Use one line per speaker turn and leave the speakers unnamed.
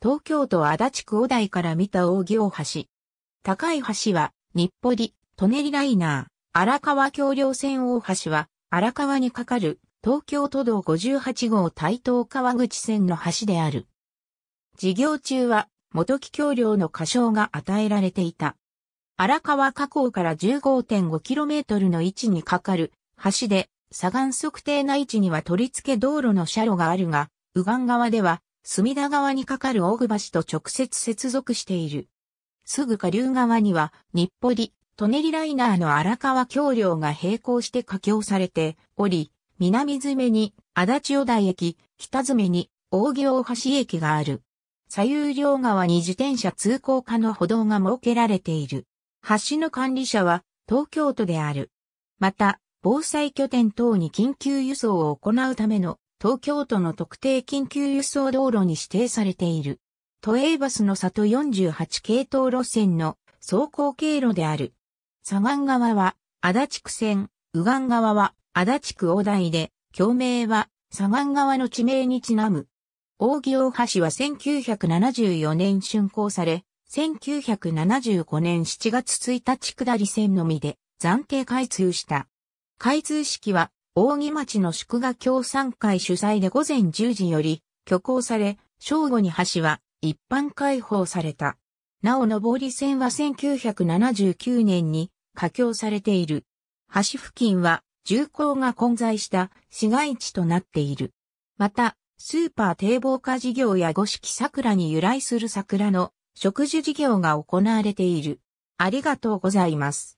東京都足立区小台から見た扇大橋。高い橋は、日暮里、
舎人ライナー、荒川橋梁線大橋は、荒川に架かる、東京都道58号台東川口線の橋である。事業中は、元木橋梁の過小が与えられていた。荒川河口から 15.5km の位置に架かる橋で、左岸測定な位置には取り付け道路の車路があるが、右岸側では隅田川に架かる大久橋と直接接続している。すぐ下流側には、日暮里、舎人ライナーの荒川橋梁が並行して架橋されており、南詰めに足立小台駅、北詰めに扇大橋駅がある。左右両側に自転車通行可の歩道が設けられている。橋の管理者は東京都である。また、防災拠点等に緊急輸送を行うための東京都の特定緊急輸送道路に指定されている。都営バスの里48系統路線の走行経路である。左岸側は足立区線、右岸側は足立区大台で、共鳴は左岸側の地名にちなむ。木大橋は1974年竣工され、1975年7月1日下り線のみで暫定開通した。開通式は大木町の祝賀協賛会主催で午前10時より、挙行され、正午に橋は一般開放された。なお上り線は1979年に架橋されている。橋付近は重工が混在した市街地となっている。また、スーパー堤防化事業や五色桜に由来
する桜の植樹事業が行われている。ありがとうございます。